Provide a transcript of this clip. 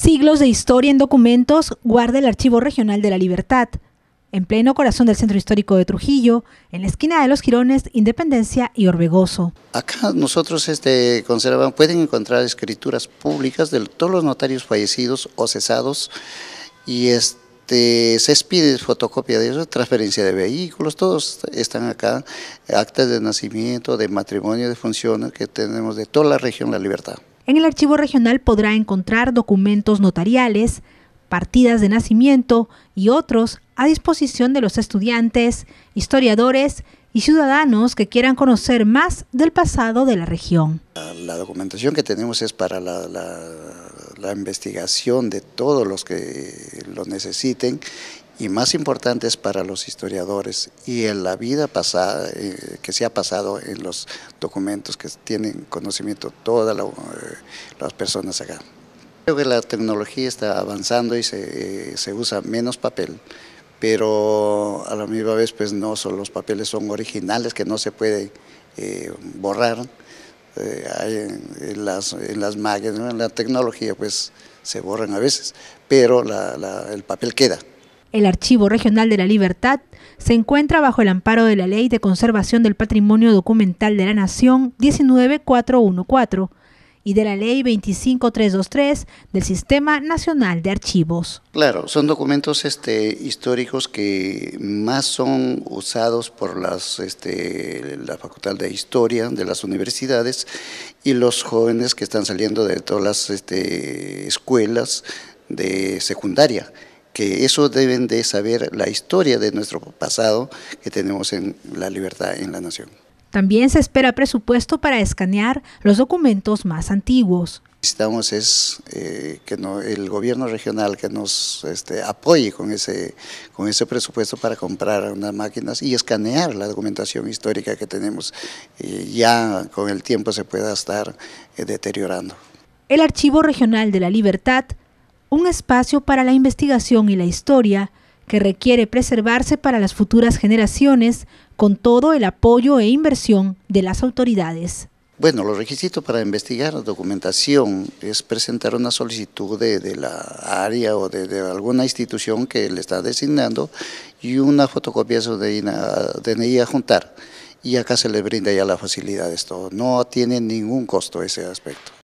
Siglos de historia en documentos guarda el Archivo Regional de la Libertad. En pleno corazón del Centro Histórico de Trujillo, en la esquina de los Girones, Independencia y Orbegoso. Acá nosotros este, conservan, pueden encontrar escrituras públicas de todos los notarios fallecidos o cesados y este, se expide fotocopia de eso, transferencia de vehículos, todos están acá, actas de nacimiento, de matrimonio, de funciones que tenemos de toda la región La Libertad. En el archivo regional podrá encontrar documentos notariales, partidas de nacimiento y otros a disposición de los estudiantes, historiadores y ciudadanos que quieran conocer más del pasado de la región. La documentación que tenemos es para la, investigación de todos los que lo necesiten y más importante es para los historiadores y en la vida pasada, eh, que se ha pasado en los documentos que tienen conocimiento todas eh, las personas acá. Creo que la tecnología está avanzando y eh, se, usa menos papel, pero a la misma vez pues no, son, los papeles son originales que no se puede borrar. en, las, en las máquinas, en la tecnología pues se borran a veces, pero el papel queda el Archivo Regional de la Libertad, se encuentra bajo el amparo de la Ley de Conservación del Patrimonio Documental de la Nación 19414 y de la Ley 25323 del Sistema Nacional de Archivos. Claro, son documentos este, históricos que más son usados por las, este, la Facultad de Historia de las universidades y los jóvenes que están saliendo de todas las este, escuelas de secundaria eso deben de saber la historia de nuestro pasado que tenemos en la libertad en la nación. También se espera presupuesto para escanear los documentos más antiguos. Necesitamos es eh, que no, el gobierno regional que nos este, apoye con ese, con ese presupuesto para comprar unas máquinas y escanear la documentación histórica que tenemos. ya con el tiempo se pueda estar eh, deteriorando. El Archivo Regional de la Libertad un espacio para la investigación y la historia que requiere preservarse para las futuras generaciones con todo el apoyo e inversión de las autoridades. Bueno, los requisitos para investigar la documentación es presentar una solicitud de, la área o de, alguna institución que le está designando y una fotocopia de su DNI a juntar. Y acá se le brinda ya la facilidad esto. No tiene ningún costo ese aspecto.